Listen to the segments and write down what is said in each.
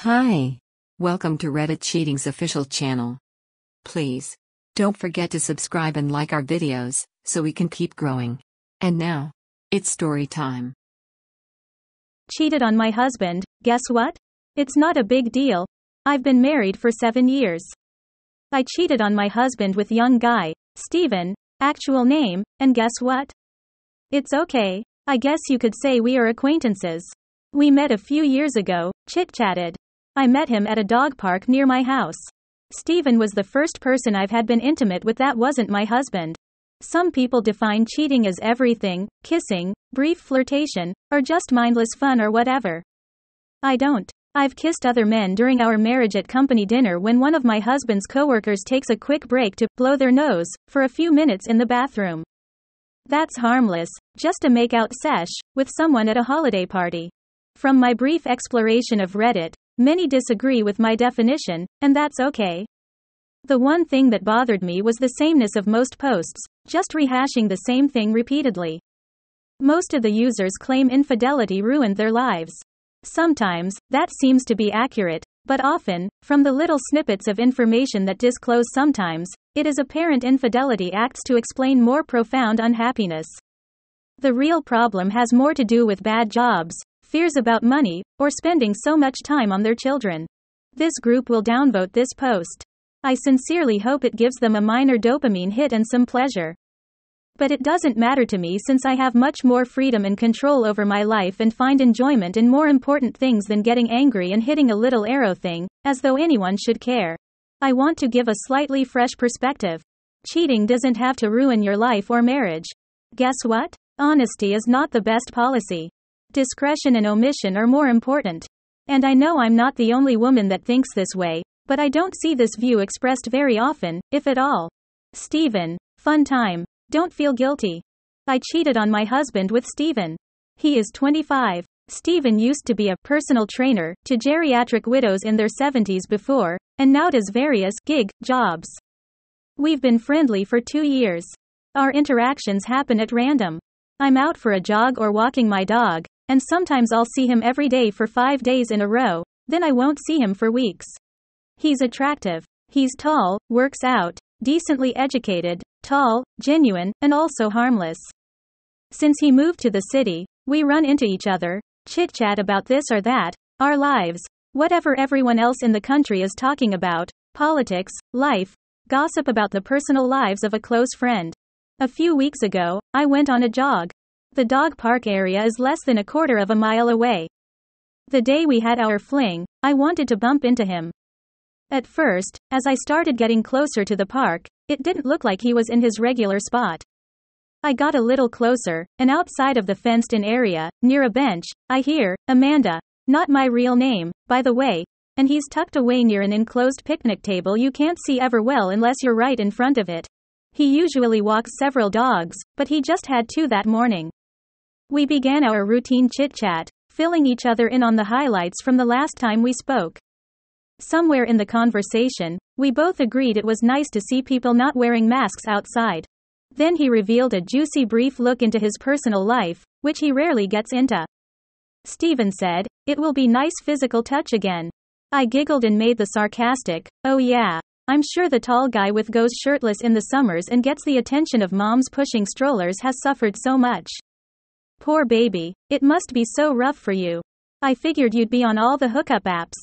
Hi. Welcome to Reddit Cheating's official channel. Please, don't forget to subscribe and like our videos, so we can keep growing. And now, it's story time. Cheated on my husband, guess what? It's not a big deal. I've been married for seven years. I cheated on my husband with young guy, Steven, actual name, and guess what? It's okay, I guess you could say we are acquaintances. We met a few years ago, chit chatted, I met him at a dog park near my house. Stephen was the first person I've had been intimate with that wasn't my husband. Some people define cheating as everything kissing, brief flirtation, or just mindless fun or whatever. I don't. I've kissed other men during our marriage at company dinner when one of my husband's coworkers takes a quick break to blow their nose for a few minutes in the bathroom. That's harmless, just a makeout sesh with someone at a holiday party. From my brief exploration of Reddit, Many disagree with my definition, and that's okay. The one thing that bothered me was the sameness of most posts, just rehashing the same thing repeatedly. Most of the users claim infidelity ruined their lives. Sometimes, that seems to be accurate, but often, from the little snippets of information that disclose sometimes, it is apparent infidelity acts to explain more profound unhappiness. The real problem has more to do with bad jobs, fears about money, or spending so much time on their children. This group will downvote this post. I sincerely hope it gives them a minor dopamine hit and some pleasure. But it doesn't matter to me since I have much more freedom and control over my life and find enjoyment in more important things than getting angry and hitting a little arrow thing, as though anyone should care. I want to give a slightly fresh perspective. Cheating doesn't have to ruin your life or marriage. Guess what? Honesty is not the best policy discretion and omission are more important. And I know I'm not the only woman that thinks this way, but I don't see this view expressed very often, if at all. Stephen. Fun time. Don't feel guilty. I cheated on my husband with Stephen. He is 25. Stephen used to be a personal trainer to geriatric widows in their 70s before, and now does various gig jobs. We've been friendly for two years. Our interactions happen at random. I'm out for a jog or walking my dog, and sometimes I'll see him every day for five days in a row, then I won't see him for weeks. He's attractive. He's tall, works out, decently educated, tall, genuine, and also harmless. Since he moved to the city, we run into each other, chit chat about this or that, our lives, whatever everyone else in the country is talking about, politics, life, gossip about the personal lives of a close friend. A few weeks ago, I went on a jog, the dog park area is less than a quarter of a mile away. The day we had our fling, I wanted to bump into him. At first, as I started getting closer to the park, it didn't look like he was in his regular spot. I got a little closer, and outside of the fenced in area, near a bench, I hear, Amanda, not my real name, by the way, and he's tucked away near an enclosed picnic table you can't see ever well unless you're right in front of it. He usually walks several dogs, but he just had two that morning. We began our routine chit chat, filling each other in on the highlights from the last time we spoke. Somewhere in the conversation, we both agreed it was nice to see people not wearing masks outside. Then he revealed a juicy brief look into his personal life, which he rarely gets into. Stephen said, It will be nice physical touch again. I giggled and made the sarcastic, Oh yeah. I'm sure the tall guy with goes shirtless in the summers and gets the attention of moms pushing strollers has suffered so much. Poor baby, it must be so rough for you. I figured you'd be on all the hookup apps.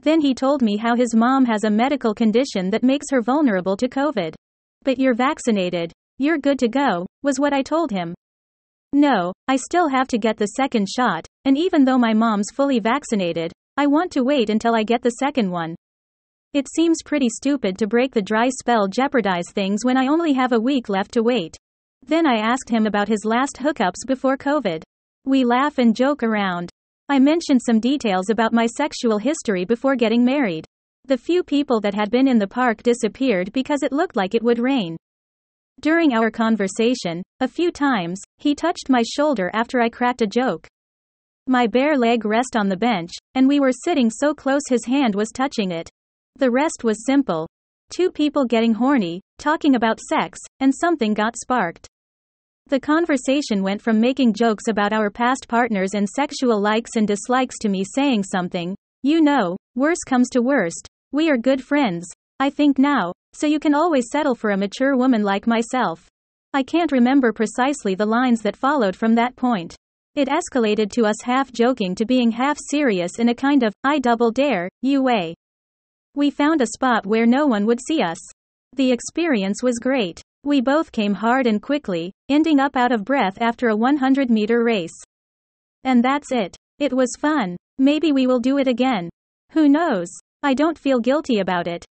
Then he told me how his mom has a medical condition that makes her vulnerable to COVID. But you're vaccinated, you're good to go, was what I told him. No, I still have to get the second shot, and even though my mom's fully vaccinated, I want to wait until I get the second one. It seems pretty stupid to break the dry spell jeopardize things when I only have a week left to wait. Then I asked him about his last hookups before COVID. We laugh and joke around. I mentioned some details about my sexual history before getting married. The few people that had been in the park disappeared because it looked like it would rain. During our conversation, a few times, he touched my shoulder after I cracked a joke. My bare leg rest on the bench, and we were sitting so close his hand was touching it. The rest was simple, Two people getting horny, talking about sex, and something got sparked. The conversation went from making jokes about our past partners and sexual likes and dislikes to me saying something, you know, worse comes to worst, we are good friends, I think now, so you can always settle for a mature woman like myself. I can't remember precisely the lines that followed from that point. It escalated to us half joking to being half serious in a kind of, I double dare, you way. We found a spot where no one would see us. The experience was great. We both came hard and quickly, ending up out of breath after a 100 meter race. And that's it. It was fun. Maybe we will do it again. Who knows? I don't feel guilty about it.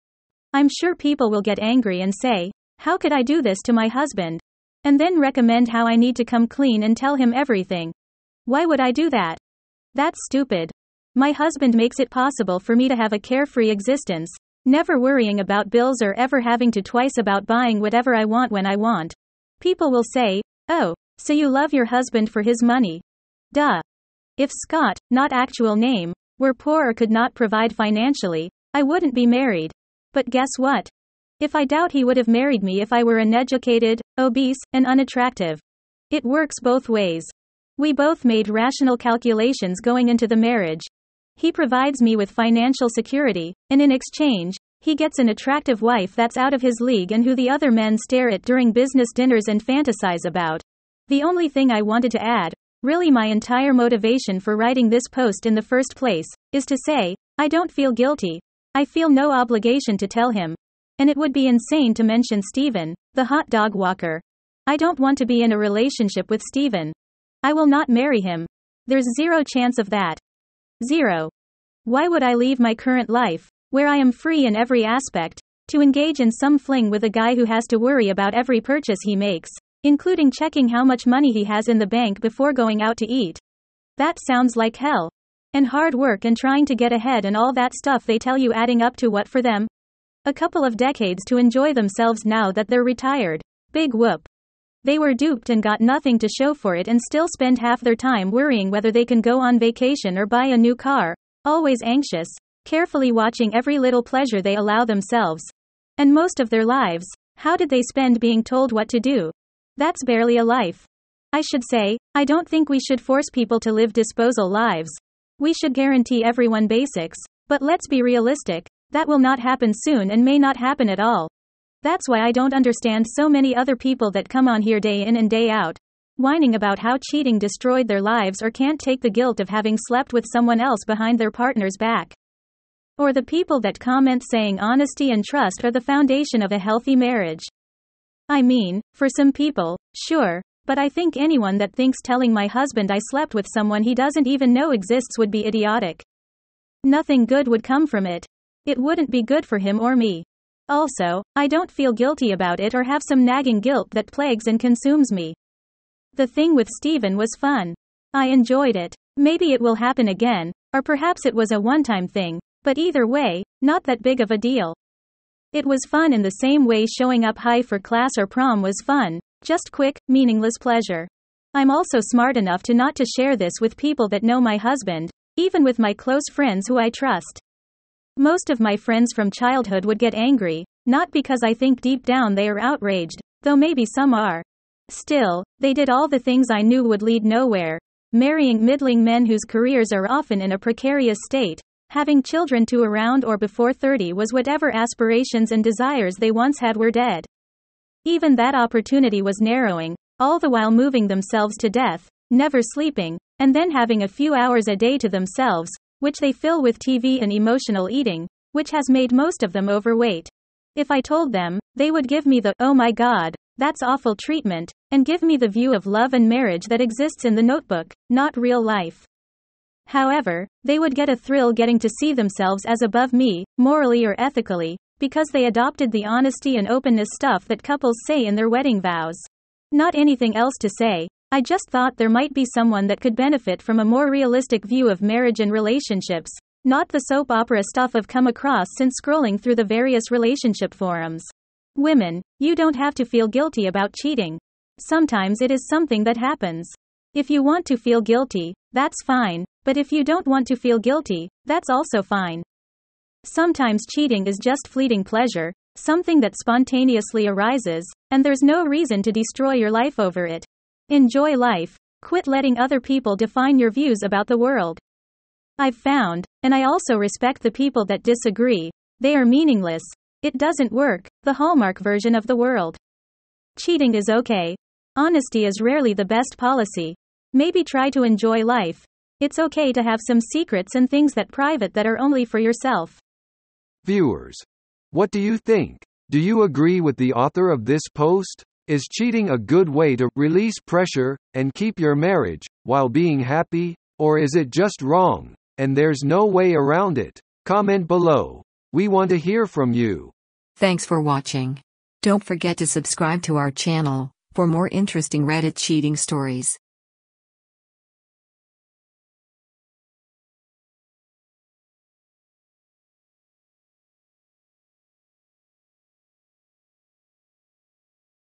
I'm sure people will get angry and say, How could I do this to my husband? And then recommend how I need to come clean and tell him everything. Why would I do that? That's stupid. My husband makes it possible for me to have a carefree existence, never worrying about bills or ever having to twice about buying whatever I want when I want. People will say, Oh, so you love your husband for his money. Duh. If Scott, not actual name, were poor or could not provide financially, I wouldn't be married. But guess what? If I doubt he would have married me if I were uneducated, obese, and unattractive. It works both ways. We both made rational calculations going into the marriage. He provides me with financial security, and in exchange, he gets an attractive wife that's out of his league and who the other men stare at during business dinners and fantasize about. The only thing I wanted to add, really my entire motivation for writing this post in the first place, is to say, I don't feel guilty. I feel no obligation to tell him. And it would be insane to mention Steven, the hot dog walker. I don't want to be in a relationship with Steven. I will not marry him. There's zero chance of that. 0. Why would I leave my current life, where I am free in every aspect, to engage in some fling with a guy who has to worry about every purchase he makes, including checking how much money he has in the bank before going out to eat? That sounds like hell. And hard work and trying to get ahead and all that stuff they tell you adding up to what for them? A couple of decades to enjoy themselves now that they're retired. Big whoop. They were duped and got nothing to show for it and still spend half their time worrying whether they can go on vacation or buy a new car, always anxious, carefully watching every little pleasure they allow themselves. And most of their lives, how did they spend being told what to do? That's barely a life. I should say, I don't think we should force people to live disposal lives. We should guarantee everyone basics, but let's be realistic, that will not happen soon and may not happen at all. That's why I don't understand so many other people that come on here day in and day out, whining about how cheating destroyed their lives or can't take the guilt of having slept with someone else behind their partner's back. Or the people that comment saying honesty and trust are the foundation of a healthy marriage. I mean, for some people, sure, but I think anyone that thinks telling my husband I slept with someone he doesn't even know exists would be idiotic. Nothing good would come from it. It wouldn't be good for him or me. Also, I don't feel guilty about it or have some nagging guilt that plagues and consumes me. The thing with Stephen was fun. I enjoyed it. Maybe it will happen again, or perhaps it was a one time thing, but either way, not that big of a deal. It was fun in the same way showing up high for class or prom was fun, just quick, meaningless pleasure. I'm also smart enough to not to share this with people that know my husband, even with my close friends who I trust. Most of my friends from childhood would get angry, not because I think deep down they are outraged, though maybe some are. Still, they did all the things I knew would lead nowhere marrying middling men whose careers are often in a precarious state, having children to around or before 30 was whatever aspirations and desires they once had were dead. Even that opportunity was narrowing, all the while moving themselves to death, never sleeping, and then having a few hours a day to themselves, which they fill with TV and emotional eating, which has made most of them overweight. If I told them, they would give me the, oh my god, that's awful treatment, and give me the view of love and marriage that exists in the notebook, not real life. However, they would get a thrill getting to see themselves as above me, morally or ethically, because they adopted the honesty and openness stuff that couples say in their wedding vows. Not anything else to say, I just thought there might be someone that could benefit from a more realistic view of marriage and relationships, not the soap opera stuff I've come across since scrolling through the various relationship forums. Women, you don't have to feel guilty about cheating. Sometimes it is something that happens. If you want to feel guilty, that's fine, but if you don't want to feel guilty, that's also fine. Sometimes cheating is just fleeting pleasure, something that spontaneously arises, and there's no reason to destroy your life over it. Enjoy life. Quit letting other people define your views about the world. I've found, and I also respect the people that disagree, they are meaningless. It doesn't work, the hallmark version of the world. Cheating is okay. Honesty is rarely the best policy. Maybe try to enjoy life. It's okay to have some secrets and things that private that are only for yourself. Viewers, what do you think? Do you agree with the author of this post? Is cheating a good way to release pressure and keep your marriage while being happy, or is it just wrong and there's no way around it? Comment below. We want to hear from you. Thanks for watching. Don't forget to subscribe to our channel for more interesting Reddit cheating stories.